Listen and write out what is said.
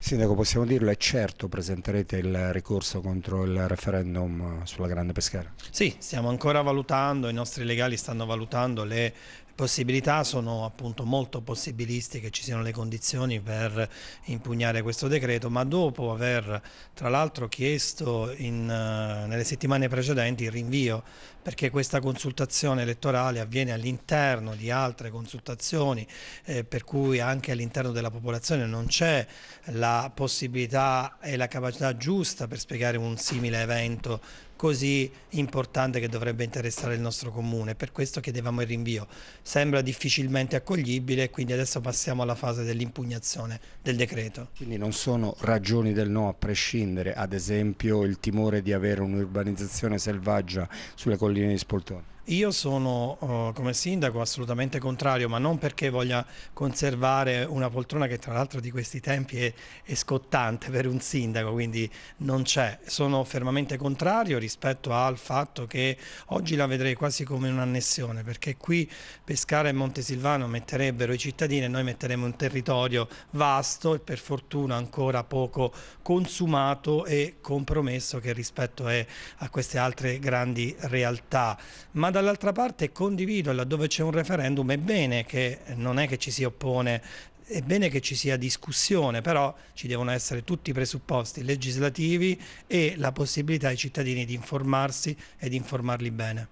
Sindaco, possiamo dirlo, è certo presenterete il ricorso contro il referendum sulla Grande Pescara? Sì, stiamo ancora valutando, i nostri legali stanno valutando le possibilità sono appunto molto che ci siano le condizioni per impugnare questo decreto, ma dopo aver tra l'altro chiesto in, eh, nelle settimane precedenti il rinvio perché questa consultazione elettorale avviene all'interno di altre consultazioni eh, per cui anche all'interno della popolazione non c'è la possibilità e la capacità giusta per spiegare un simile evento così importante che dovrebbe interessare il nostro comune. Per questo chiedevamo il rinvio. Sembra difficilmente accoglibile, quindi adesso passiamo alla fase dell'impugnazione del decreto. Quindi non sono ragioni del no a prescindere, ad esempio il timore di avere un'urbanizzazione selvaggia sulle colline di Spoltone? Io sono oh, come sindaco assolutamente contrario, ma non perché voglia conservare una poltrona che tra l'altro di questi tempi è, è, scottante per un sindaco, quindi non c'è. Sono fermamente contrario rispetto al fatto che oggi la vedrei quasi come un'annessione, perché qui Pescara e Montesilvano metterebbero i cittadini e noi metteremo un territorio vasto e per fortuna ancora poco consumato e compromesso che rispetto è a queste altre grandi realtà. Ma dall'altra parte condivido laddove c'è un referendum, è bene che non è che ci si oppone è bene che ci sia discussione, però ci devono essere tutti i presupposti legislativi e la possibilità ai cittadini di informarsi e di informarli bene.